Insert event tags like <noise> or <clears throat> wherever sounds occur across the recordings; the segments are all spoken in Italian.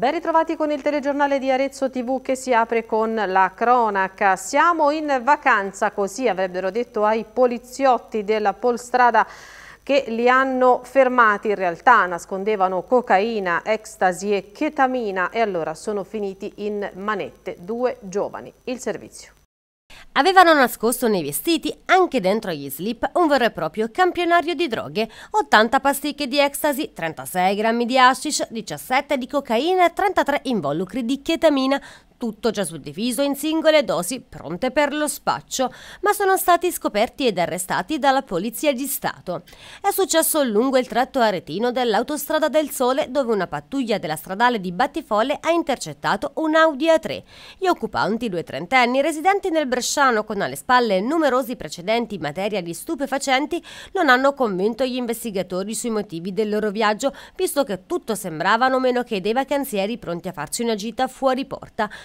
Ben ritrovati con il telegiornale di Arezzo TV che si apre con la cronaca. Siamo in vacanza, così avrebbero detto ai poliziotti della Polstrada che li hanno fermati. In realtà nascondevano cocaina, ecstasy e chetamina e allora sono finiti in manette due giovani. Il servizio. Avevano nascosto nei vestiti, anche dentro gli slip, un vero e proprio campionario di droghe, 80 pasticche di ecstasy, 36 grammi di hashish, 17 di cocaina e 33 involucri di chetamina, tutto già suddiviso in singole dosi pronte per lo spaccio, ma sono stati scoperti ed arrestati dalla Polizia di Stato. È successo lungo il tratto aretino dell'autostrada del Sole dove una pattuglia della stradale di Battifolle ha intercettato un Audi A3. Gli occupanti, due trentenni, residenti nel Bresciano con alle spalle numerosi precedenti in materia di stupefacenti, non hanno convinto gli investigatori sui motivi del loro viaggio, visto che tutto sembravano meno che dei vacanzieri pronti a farci una gita fuori porta,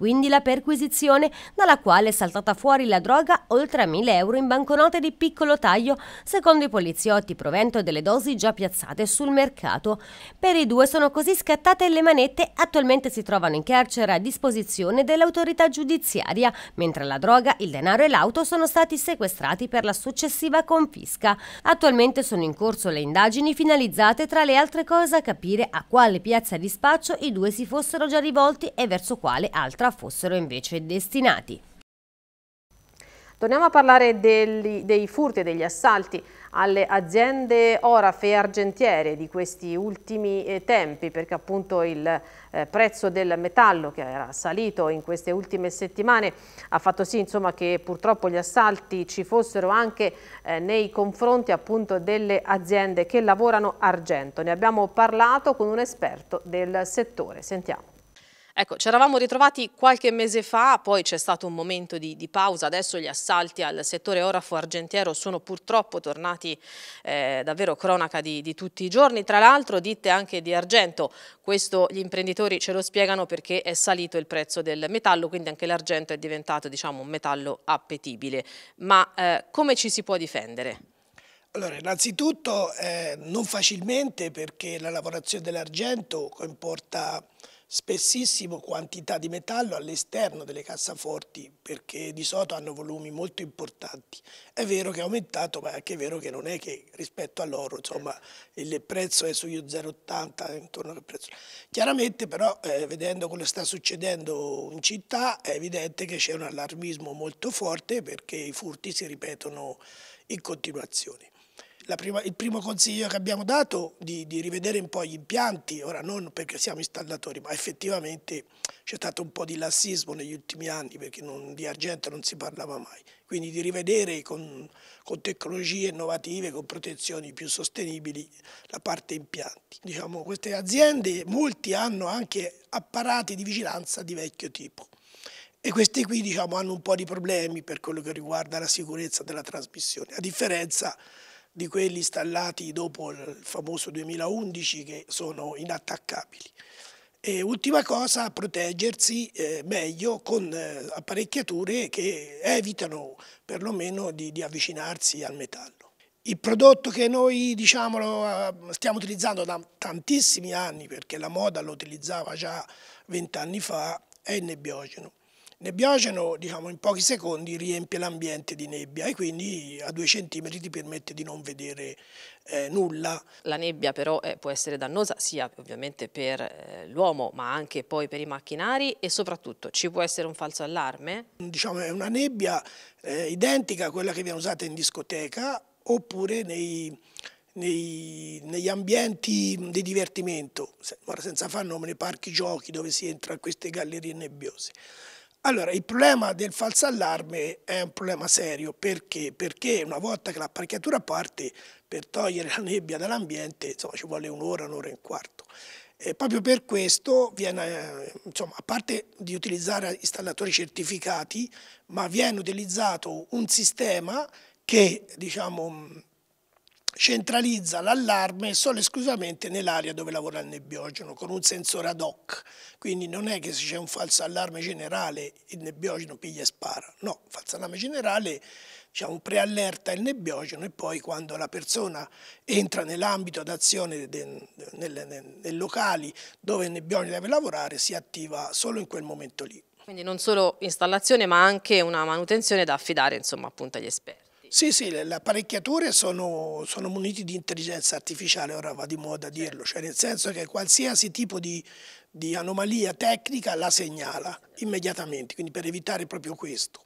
quindi la perquisizione dalla quale è saltata fuori la droga oltre a 1000 euro in banconote di piccolo taglio, secondo i poliziotti provento delle dosi già piazzate sul mercato. Per i due sono così scattate le manette, attualmente si trovano in carcere a disposizione dell'autorità giudiziaria, mentre la droga, il denaro e l'auto sono stati sequestrati per la successiva confisca. Attualmente sono in corso le indagini finalizzate tra le altre cose a capire a quale piazza di spaccio i due si fossero già rivolti e verso quale altra fossero invece destinati. Torniamo a parlare degli, dei furti e degli assalti alle aziende Orafe e Argentiere di questi ultimi eh, tempi perché appunto il eh, prezzo del metallo che era salito in queste ultime settimane ha fatto sì insomma, che purtroppo gli assalti ci fossero anche eh, nei confronti appunto delle aziende che lavorano argento. Ne abbiamo parlato con un esperto del settore, sentiamo. Ecco, ci eravamo ritrovati qualche mese fa, poi c'è stato un momento di, di, pausa, adesso gli assalti al settore orafo argentiero sono purtroppo tornati eh, davvero cronaca di, di, tutti i giorni, tra l'altro ditte anche di argento, questo gli imprenditori ce lo spiegano perché è salito il prezzo del metallo, quindi anche l'argento è diventato diciamo, un metallo appetibile, ma eh, come ci si può difendere? Allora, innanzitutto eh, non facilmente perché la lavorazione dell'argento comporta spessissimo quantità di metallo all'esterno delle cassaforti perché di sotto hanno volumi molto importanti. È vero che è aumentato ma è anche vero che non è che rispetto all'oro insomma il prezzo è sugli 0,80 intorno al prezzo. Chiaramente però eh, vedendo quello che sta succedendo in città è evidente che c'è un allarmismo molto forte perché i furti si ripetono in continuazione prima, il primo consiglio che abbiamo dato di, di rivedere un po' gli impianti, ora non perché siamo installatori, ma effettivamente c'è stato un po' di lassismo negli ultimi anni perché non, di argento non si parlava mai. Quindi di rivedere con, con, tecnologie innovative, con protezioni più sostenibili la parte impianti. Diciamo, queste aziende, molti hanno anche apparati di vigilanza di vecchio tipo e questi qui diciamo, hanno un po' di problemi per quello che riguarda la sicurezza della trasmissione, a differenza di quelli installati dopo il famoso 2011 che sono inattaccabili. E ultima cosa, proteggersi eh, meglio con eh, apparecchiature che evitano perlomeno di, di, avvicinarsi al metallo. Il prodotto che noi diciamolo, eh, stiamo utilizzando da tantissimi anni, perché la moda lo utilizzava già vent'anni fa, è il nebbiogeno nebbiogeno diciamo, in pochi secondi riempie l'ambiente di nebbia e quindi a due centimetri ti permette di non vedere eh, nulla. La nebbia però eh, può essere dannosa sia ovviamente per eh, l'uomo ma anche poi per i macchinari e soprattutto ci può essere un falso allarme? Diciamo è una nebbia eh, identica a quella che viene usata in discoteca oppure nei, nei, negli ambienti di divertimento, senza far nome, nei parchi giochi dove si entra in queste gallerie nebbiose. Allora, il problema del falso allarme è un problema serio, perché? Perché una volta che l'apparecchiatura parte, per togliere <laughs> la nebbia dall'ambiente, insomma, ci vuole un'ora, un'ora e un quarto. E proprio per questo, viene, eh, insomma, a parte di utilizzare installatori certificati, ma viene utilizzato un sistema che, diciamo, centralizza l'allarme solo e esclusivamente nell'area dove lavora il nebbiogeno con un sensore ad hoc, quindi non è che se c'è un falso allarme generale il nebbiogeno piglia e spara, no, falso allarme generale diciamo, preallerta il nebbiogeno e poi quando la persona entra nell'ambito d'azione nei locali dove il nebbiogeno deve lavorare si attiva solo in quel momento lì. Quindi non solo installazione ma anche una manutenzione da affidare insomma, appunto agli esperti. Sì, sì, le apparecchiature sono, sono munite di intelligenza artificiale, ora va di moda a dirlo, cioè nel senso che qualsiasi tipo di, di anomalia tecnica la segnala immediatamente, quindi per evitare proprio questo.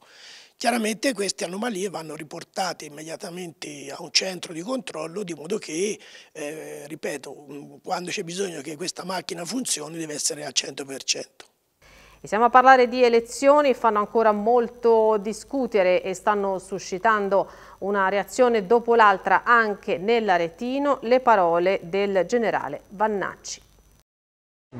Chiaramente queste anomalie vanno riportate immediatamente a un centro di controllo di modo che, eh, ripeto, quando c'è bisogno che questa macchina funzioni deve essere al 100%. E siamo a parlare di elezioni, fanno ancora molto discutere e stanno suscitando una reazione dopo l'altra anche nell'Aretino le parole del generale Vannacci.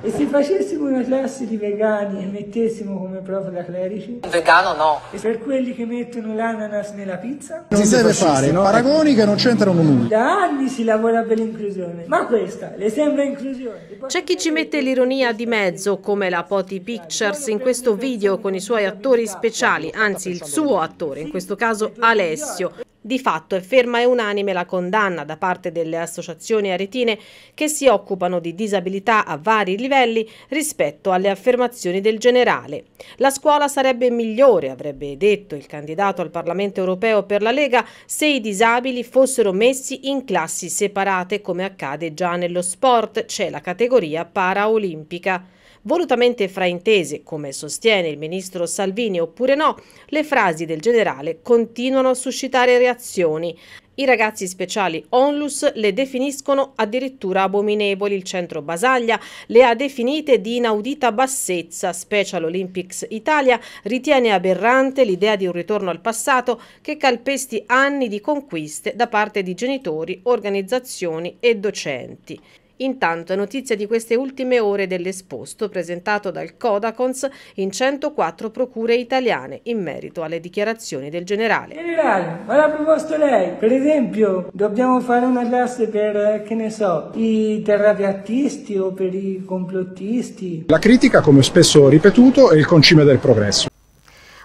E se facessimo una classe di vegani e mettessimo come prova da clerici? Un Vegano no. E per quelli che mettono l'ananas nella pizza? Non si deve fare no? paragoni che non c'entrano nulla. Da anni si lavora per l'inclusione, ma questa le sembra inclusione. C'è chi ci mette l'ironia di mezzo, come la Poti Pictures in questo video con i suoi attori speciali, anzi il suo attore, in questo caso Alessio. Di fatto è ferma e unanime la condanna da parte delle associazioni aretine che si occupano di disabilità a vari livelli livelli rispetto alle affermazioni del generale. La scuola sarebbe migliore, avrebbe detto il candidato al Parlamento europeo per la Lega, se i disabili fossero messi in classi separate come accade già nello sport, c'è la categoria paraolimpica volutamente fraintese, come sostiene il ministro Salvini oppure no, le frasi del generale continuano a suscitare reazioni. I ragazzi speciali Onlus le definiscono addirittura abominevoli. Il centro Basaglia le ha definite di inaudita bassezza. Special Olympics Italia ritiene aberrante l'idea di un ritorno al passato che calpesti anni di conquiste da parte di genitori, organizzazioni e docenti. Intanto è notizia di queste ultime ore dell'esposto presentato dal Codacons in 104 procure italiane in merito alle dichiarazioni del generale. Generale, ma l'ha proposto lei? Per esempio, dobbiamo fare una classe per, eh, che ne so, i terrapiattisti o per i complottisti? La critica, come spesso ripetuto, è il concime del progresso.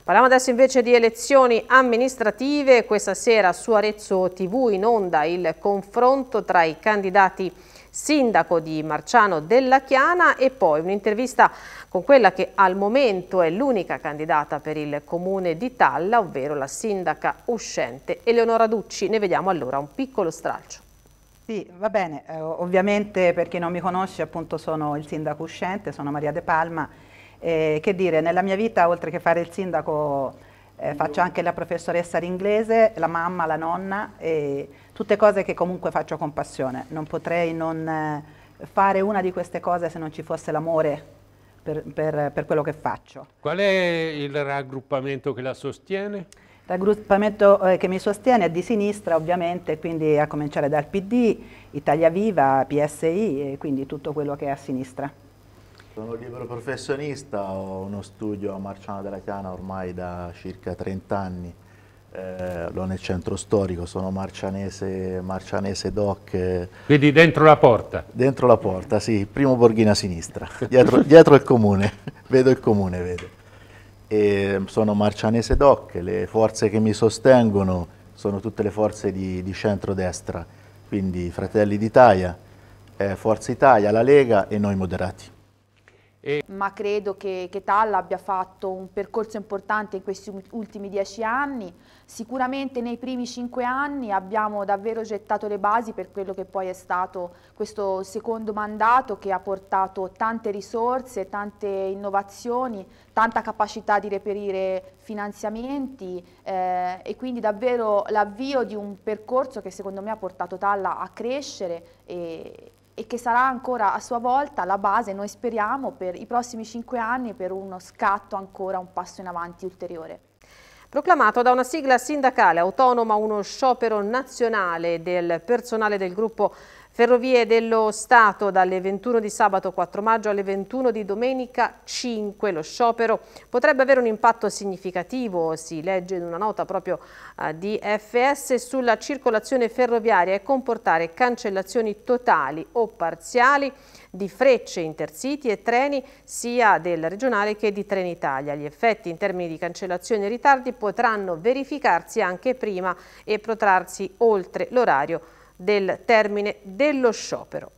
Parliamo adesso invece di elezioni amministrative. Questa sera su Arezzo TV in onda il confronto tra i candidati sindaco di Marciano della Chiana e poi un'intervista con quella che al momento è l'unica candidata per il comune di Talla, ovvero la sindaca uscente Eleonora Ducci. Ne vediamo allora un piccolo stralcio. Sì, va bene, eh, ovviamente per chi non mi conosce appunto sono il sindaco uscente, sono Maria De Palma, eh, che dire, nella mia vita oltre che fare il sindaco eh, faccio anche la professoressa d'inglese, la mamma, la nonna, tutte cose che comunque faccio con passione. Non potrei non eh, fare una di queste cose se non ci fosse l'amore per, per, per, quello che faccio. Qual è il raggruppamento che la sostiene? Il raggruppamento eh, che mi sostiene è di sinistra ovviamente, quindi a cominciare dal PD, Italia Viva, PSI, e quindi tutto quello che è a sinistra. Sono libero professionista, ho uno studio a Marciano della Chiana ormai da circa 30 anni, eh, l'ho nel centro storico, sono marcianese, marcianese doc. Eh, quindi dentro la porta? Dentro la porta, sì, primo borghino a sinistra, dietro, dietro il comune, <laughs> vedo il comune, vedo. E sono marcianese doc, le forze che mi sostengono sono tutte le forze di, di centro-destra, quindi Fratelli d'Italia, eh, Forza Italia, la Lega e noi moderati. E... Ma credo che, che Tal abbia fatto un percorso importante in questi ultimi dieci anni. Sicuramente nei primi cinque anni abbiamo davvero gettato le basi per quello che poi è stato questo secondo mandato che ha portato tante risorse, tante innovazioni, tanta capacità di reperire finanziamenti eh, e quindi davvero l'avvio di un percorso che secondo me ha portato Talla a crescere e, e che sarà ancora a sua volta la base, noi speriamo, per i prossimi cinque anni per uno scatto ancora un passo in avanti ulteriore. Proclamato da una sigla sindacale autonoma uno sciopero nazionale del personale del gruppo Ferrovie dello Stato dalle 21 di sabato 4 maggio alle 21 di domenica 5. Lo sciopero potrebbe avere un impatto significativo, si legge in una nota proprio eh, di FS, sulla circolazione ferroviaria e comportare cancellazioni totali o parziali di frecce intercity e treni sia del regionale che di Trenitalia. Gli effetti in termini di cancellazioni e ritardi potranno verificarsi anche prima e protrarsi oltre l'orario del termine dello sciopero.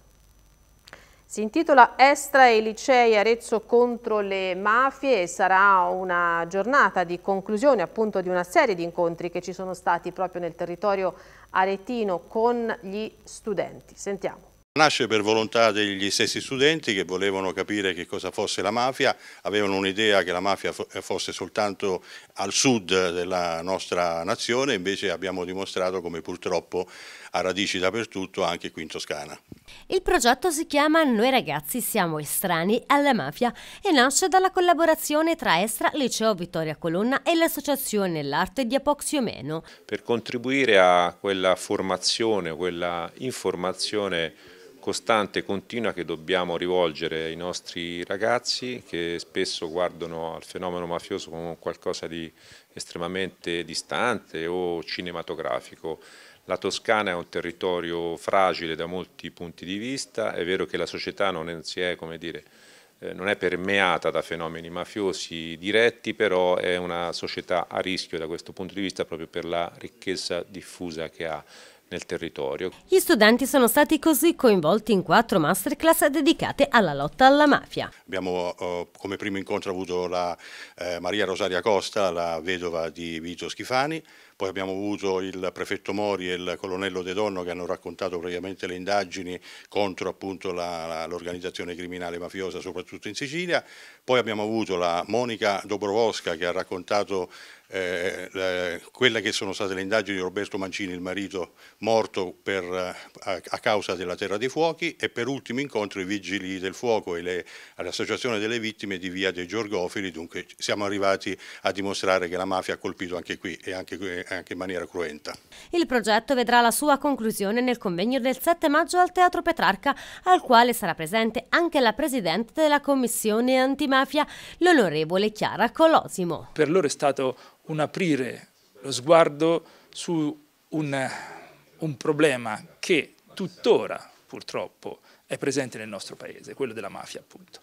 Si intitola Estra e Licei Arezzo contro le mafie e sarà una giornata di conclusione appunto di una serie di incontri che ci sono stati proprio nel territorio aretino con gli studenti. Sentiamo. Nasce per volontà degli stessi studenti che volevano capire che cosa fosse la mafia, avevano un'idea che la mafia fosse soltanto al sud della nostra nazione, invece abbiamo dimostrato come purtroppo ha radici dappertutto, anche qui in Toscana. Il progetto si chiama Noi ragazzi siamo estranei alla mafia e nasce dalla collaborazione tra Estra, Liceo Vittoria Colonna e l'associazione L'Arte di Apoxio Meno. Per contribuire a quella formazione, quella informazione costante e continua che dobbiamo rivolgere ai nostri ragazzi che spesso guardano al fenomeno mafioso come qualcosa di estremamente distante o cinematografico. La Toscana è un territorio fragile da molti punti di vista, è vero che la società non è, dire, eh, non è permeata da fenomeni mafiosi diretti, però è una società a rischio da questo punto di vista proprio per la ricchezza diffusa che ha nel territorio. Gli studenti sono stati così coinvolti in quattro masterclass dedicate alla lotta alla mafia. Abbiamo eh, come primo incontro avuto la eh, Maria Rosaria Costa, la vedova di Vito Schifani, poi abbiamo avuto il prefetto Mori e il colonnello De Donno che hanno raccontato praticamente le indagini contro l'organizzazione criminale mafiosa soprattutto in Sicilia, poi abbiamo avuto la Monica Dobrovoska che ha raccontato eh, la, quelle che sono state le indagini di Roberto Mancini, il marito morto per, eh, a, a, causa della terra dei fuochi e per ultimo incontro i vigili del fuoco e l'associazione delle vittime di Via dei Giorgofili, dunque siamo arrivati a dimostrare che la mafia ha colpito anche qui e anche, eh, anche in maniera cruenta. Il progetto vedrà la sua conclusione nel convegno del 7 maggio al Teatro Petrarca al quale sarà presente anche la Presidente della Commissione Antimafia, l'onorevole Chiara Colosimo. Per loro è stato un aprire lo sguardo su un, un problema che tuttora purtroppo è presente nel nostro paese, quello della mafia appunto.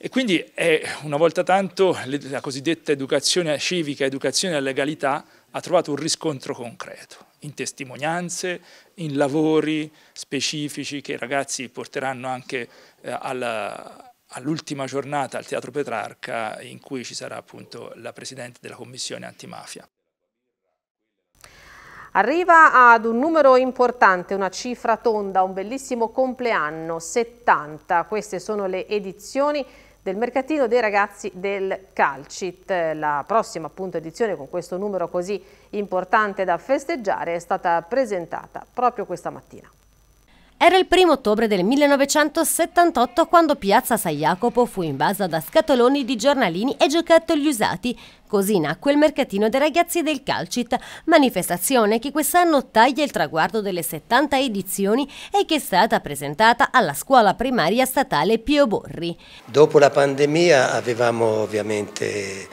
E quindi è una volta tanto la cosiddetta educazione civica, educazione alla legalità, ha trovato un riscontro concreto in testimonianze, in lavori specifici che i ragazzi porteranno anche eh, alla, all'ultima giornata al Teatro Petrarca in cui ci sarà appunto la Presidente della Commissione Antimafia. Arriva ad un numero importante, una cifra tonda, un bellissimo compleanno, 70. Queste sono le edizioni del mercatino dei ragazzi del Calcit. La prossima appunto edizione con questo numero così importante da festeggiare è stata presentata proprio questa mattina. Era il primo ottobre del 1978 quando Piazza San Jacopo fu invasa da scatoloni di giornalini e giocattoli usati. Così nacque il mercatino dei ragazzi del Calcit, manifestazione che quest'anno taglia il traguardo delle 70 edizioni e che è stata presentata alla scuola primaria statale Pio Borri. Dopo la pandemia avevamo ovviamente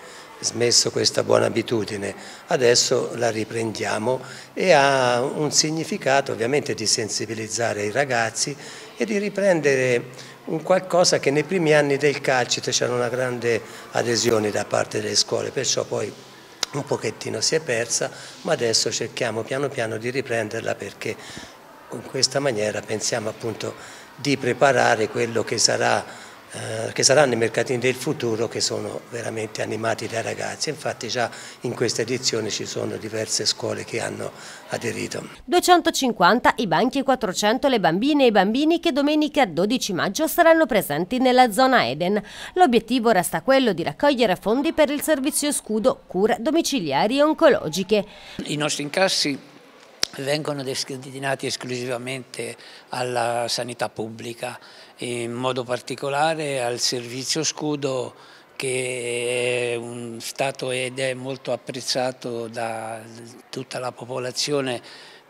smesso questa buona abitudine, adesso la riprendiamo e ha un significato ovviamente di sensibilizzare i ragazzi e di riprendere un qualcosa che nei primi anni del calcio c'era una grande adesione da parte delle scuole, perciò poi un pochettino si è persa, ma adesso cerchiamo piano piano di riprenderla perché in questa maniera pensiamo appunto di preparare quello che sarà eh, che saranno i mercatini del futuro che sono veramente animati dai ragazzi, infatti già in questa edizione ci sono diverse scuole che hanno aderito. 250 i banchi e 400 le bambine e i bambini che domenica 12 maggio saranno presenti nella zona Eden. L'obiettivo resta quello di raccogliere fondi per il servizio scudo, cura domiciliari e oncologiche. I nostri incassi vengono destinati esclusivamente alla sanità pubblica, in modo particolare al servizio scudo che è un stato ed è molto apprezzato da tutta la popolazione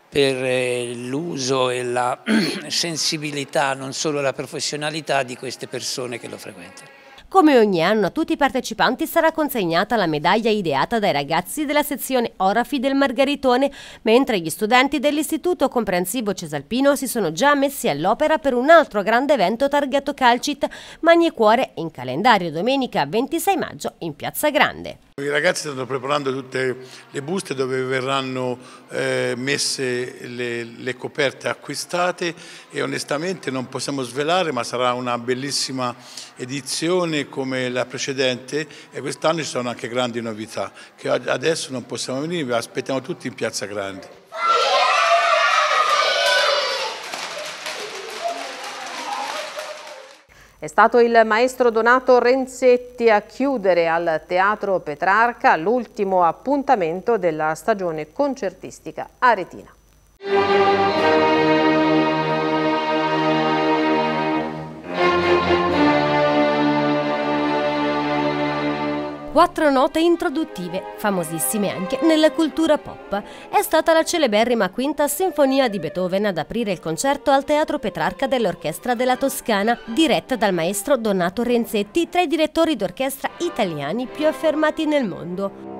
per eh, l'uso e la <clears throat> sensibilità, non solo la professionalità di queste persone che lo frequentano. Come ogni anno a tutti i partecipanti sarà consegnata la medaglia ideata dai ragazzi della sezione Orafi del Margaritone, mentre gli studenti dell'Istituto Comprensivo Cesalpino si sono già messi all'opera per un altro grande evento targato Calcit, Magni Cuore, in calendario domenica 26 maggio in Piazza Grande. I ragazzi stanno preparando tutte le buste dove verranno eh, messe le, le, coperte acquistate e onestamente non possiamo svelare ma sarà una bellissima edizione edizione come la precedente e quest'anno ci sono anche grandi novità che adesso non possiamo venire, vi aspettiamo tutti in Piazza Grande. È stato il maestro Donato Renzetti a chiudere al Teatro Petrarca l'ultimo appuntamento della stagione concertistica aretina. quattro note introduttive, famosissime anche nella cultura pop. È stata la celeberrima quinta sinfonia di Beethoven ad aprire il concerto al Teatro Petrarca dell'Orchestra della Toscana, diretta dal maestro Donato Renzetti, tra i direttori d'orchestra italiani più affermati nel mondo.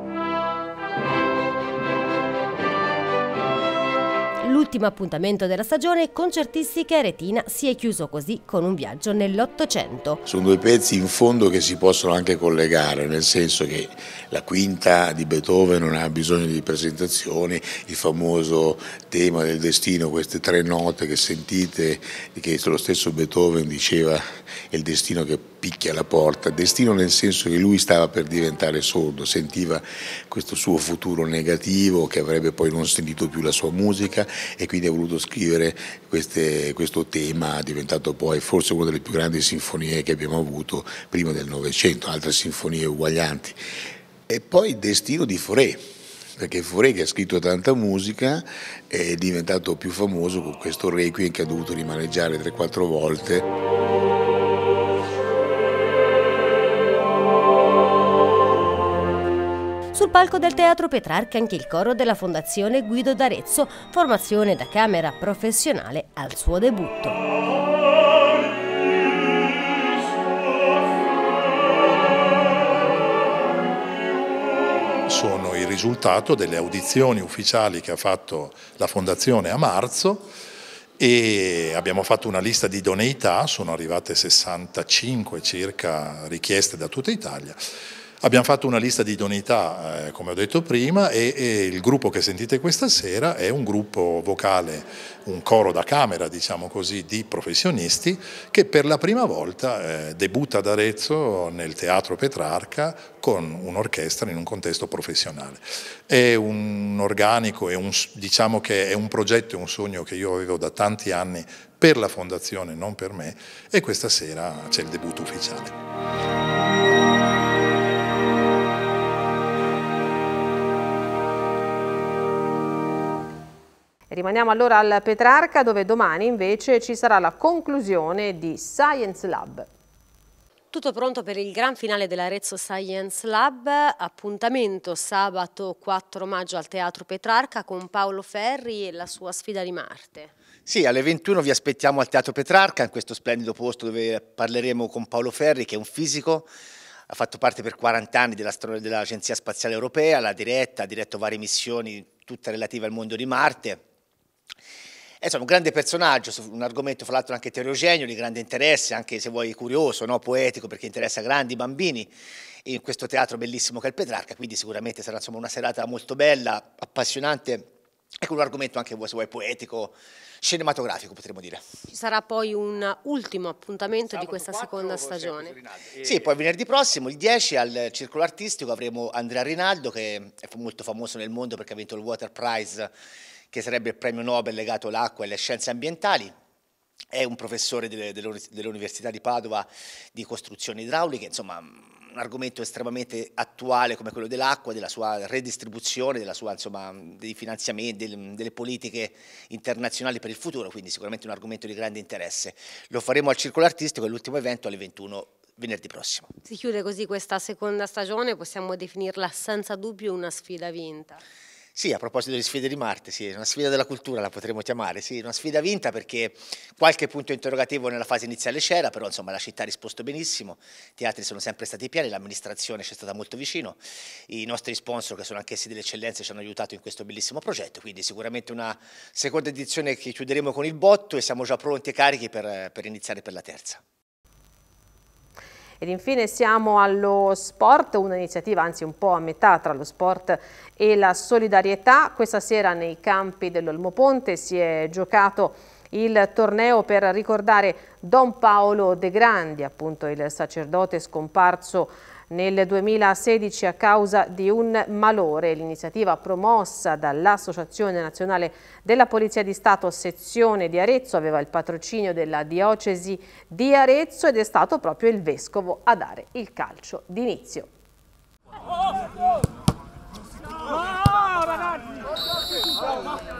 L'ultimo appuntamento della stagione concertistica retina si è chiuso così con un viaggio nell'Ottocento. Sono due pezzi in fondo che si possono anche collegare, nel senso che la quinta di Beethoven non ha bisogno di presentazioni, il famoso tema del destino, queste tre note che sentite, che lo stesso Beethoven diceva è il destino che picchia la porta, destino nel senso che lui stava per diventare sordo, sentiva questo suo futuro negativo che avrebbe poi non sentito più la sua musica e quindi ha voluto scrivere queste, questo tema diventato poi forse una delle più grandi sinfonie che abbiamo avuto prima del Novecento, altre sinfonie uguaglianti. E poi il destino di Fauré, perché Fauré che ha scritto tanta musica è diventato più famoso con questo Requiem che ha dovuto rimaneggiare 3-4 volte. sul palco del Teatro Petrarca anche il coro della Fondazione Guido d'Arezzo, formazione da camera professionale al suo debutto. sono il risultato delle audizioni ufficiali che ha fatto la Fondazione a marzo e abbiamo fatto una lista di idoneità, sono arrivate 65 circa richieste da tutta Italia Abbiamo fatto una lista di idoneità, eh, come ho detto prima, e, e, il gruppo che sentite questa sera è un gruppo vocale, un coro da camera, diciamo così, di professionisti che per la prima volta eh, debutta ad Arezzo nel Teatro Petrarca con un'orchestra in un contesto professionale. È un organico, è un, diciamo che è un progetto, è un sogno che io avevo da tanti anni per la fondazione, non per me, e questa sera c'è il debutto ufficiale. Rimaniamo allora al Petrarca dove domani invece ci sarà la conclusione di Science Lab. Tutto pronto per il gran finale dell'Arezzo Science Lab, appuntamento sabato 4 maggio al Teatro Petrarca con Paolo Ferri e la sua sfida di Marte. Sì, alle 21 vi aspettiamo al Teatro Petrarca, in questo splendido posto dove parleremo con Paolo Ferri che è un fisico, ha fatto parte per 40 anni dell'Agenzia dell Spaziale Europea, l'ha diretta, ha diretto varie missioni, tutte relative al mondo di Marte, insomma, un grande personaggio un argomento fra l'altro anche eterogeneo, di grande interesse, anche se vuoi curioso, no? poetico, perché interessa grandi bambini in questo teatro bellissimo che è il Petrarca, quindi sicuramente sarà insomma, una serata molto bella, appassionante e con un argomento anche se vuoi poetico, cinematografico potremmo dire. Ci sarà poi un ultimo appuntamento Sabato di questa seconda stagione. E... Sì, poi venerdì prossimo, il 10 al Circolo Artistico avremo Andrea Rinaldo che è molto famoso nel mondo perché ha vinto il Water Prize che sarebbe il premio Nobel legato all'acqua e alle scienze ambientali, è un professore dell'Università di Padova di costruzioni idrauliche, insomma un argomento estremamente attuale come quello dell'acqua, della sua redistribuzione, della sua, insomma, dei finanziamenti, delle politiche internazionali per il futuro, quindi sicuramente un argomento di grande interesse. Lo faremo al Circolo Artistico, è l'ultimo evento alle 21 venerdì prossimo. Si chiude così questa seconda stagione, possiamo definirla senza dubbio una sfida vinta. Sì, a proposito delle sfide di Marte, sì, una sfida della cultura la potremmo chiamare, sì, una sfida vinta perché qualche punto interrogativo nella fase iniziale c'era, però insomma la città ha risposto benissimo, i teatri sono sempre stati pieni, l'amministrazione ci è stata molto vicino, i nostri sponsor che sono anch'essi delle eccellenze ci hanno aiutato in questo bellissimo progetto, quindi sicuramente una seconda edizione che chiuderemo con il botto e siamo già pronti e carichi per, per iniziare per la terza. Ed infine siamo allo sport, un'iniziativa anzi un po' a metà tra lo sport e la solidarietà. Questa sera nei campi dell'Olmoponte si è giocato il torneo per ricordare Don Paolo De Grandi, appunto il sacerdote scomparso nel 2016 a causa di un malore. L'iniziativa promossa dall'Associazione Nazionale della Polizia di Stato sezione di Arezzo aveva il patrocinio della diocesi di Arezzo ed è stato proprio il vescovo a dare il calcio d'inizio. No, ragazzi!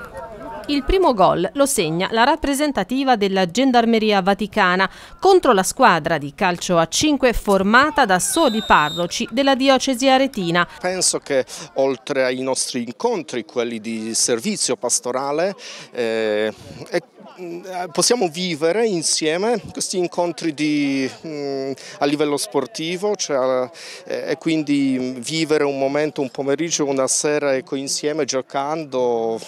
Il primo gol lo segna la rappresentativa della Gendarmeria Vaticana contro la squadra di calcio a 5 formata da soli parroci della diocesi aretina. Penso che oltre ai nostri incontri, quelli di servizio pastorale, eh, è eh, possiamo vivere insieme questi incontri di, mm, a livello sportivo cioè, eh, e quindi vivere un momento, un pomeriggio, una sera ecco, insieme giocando,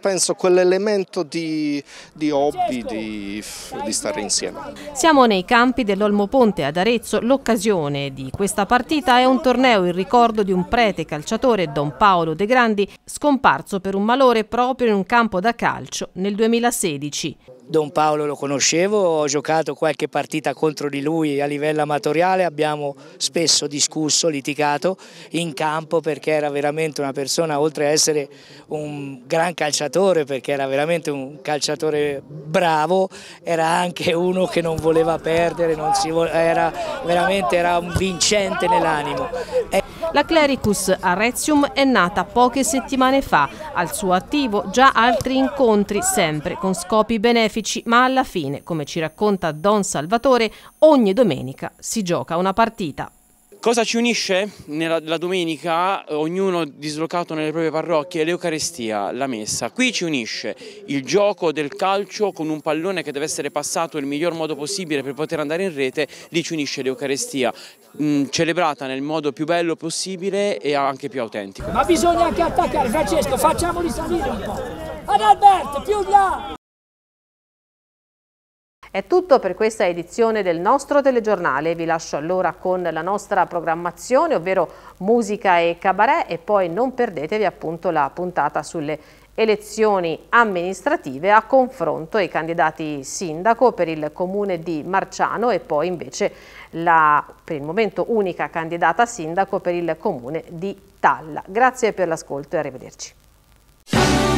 penso quell'elemento di, di, hobby, di, di stare insieme. Siamo nei campi dell'Olmo Ponte ad Arezzo, l'occasione di questa partita è un torneo in ricordo di un prete calciatore, Don Paolo De Grandi, scomparso per un malore proprio in un campo da calcio nel 2016. Don Paolo lo conoscevo, ho giocato qualche partita contro di lui a livello amatoriale, abbiamo spesso discusso, litigato in campo perché era veramente una persona, oltre a essere un gran calciatore, perché era veramente un calciatore bravo, era anche uno che non voleva perdere, non si, era veramente era un vincente nell'animo. La Clericus Arrezium è nata poche settimane fa, al suo attivo già altri incontri, sempre con scopi benefici, ma alla fine, come ci racconta Don Salvatore, ogni domenica si gioca una partita. Cosa ci unisce nella, la domenica, ognuno dislocato nelle proprie parrocchie, l'Eucarestia, la messa. Qui ci unisce il gioco del calcio con un pallone che deve essere passato il miglior modo possibile per poter andare in rete, lì ci unisce l'Eucarestia, mm, celebrata nel modo più bello possibile e anche più autentico. Ma bisogna anche attaccare, Francesco, facciamoli salire un po'. Adalberto, più là! È tutto per questa edizione del nostro telegiornale, vi lascio allora con la nostra programmazione, ovvero musica e cabaret e poi non perdetevi appunto la puntata sulle elezioni amministrative a confronto i candidati sindaco per il comune di Marciano e poi invece la per il momento unica candidata sindaco per il comune di Talla. Grazie per l'ascolto e arrivederci.